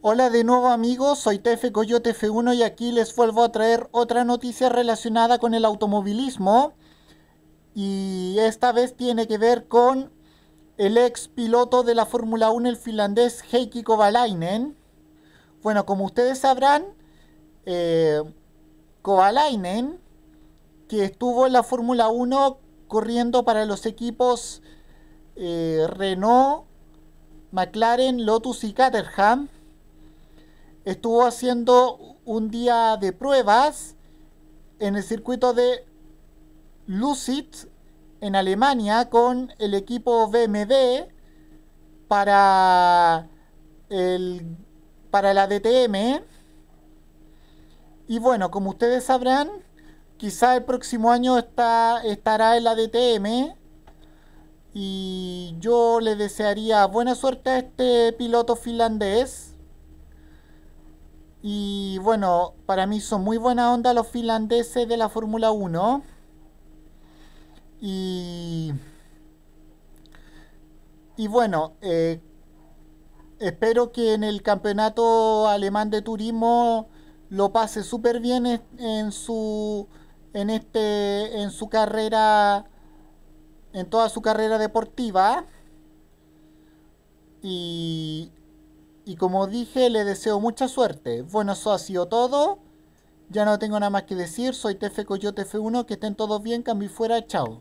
Hola de nuevo amigos, soy Tefe Coyote F1 y aquí les vuelvo a traer otra noticia relacionada con el automovilismo. Y esta vez tiene que ver con el ex piloto de la Fórmula 1, el finlandés Heikki Kovalainen. Bueno, como ustedes sabrán, eh, Kovalainen, que estuvo en la Fórmula 1 corriendo para los equipos eh, Renault, McLaren, Lotus y Caterham, estuvo haciendo un día de pruebas en el circuito de Lucid en Alemania con el equipo BMD para, el, para la DTM. Y bueno, como ustedes sabrán, quizá el próximo año está, estará en la DTM. Y yo le desearía buena suerte a este piloto finlandés. Y bueno, para mí son muy buena onda los finlandeses de la Fórmula 1. Y, y bueno, eh, espero que en el campeonato alemán de turismo lo pase súper bien en, su en este en su carrera en toda su carrera deportiva y y como dije, le deseo mucha suerte. Bueno, eso ha sido todo. Ya no tengo nada más que decir. Soy TF Coyote F1. Que estén todos bien. Cambio fuera. Chao.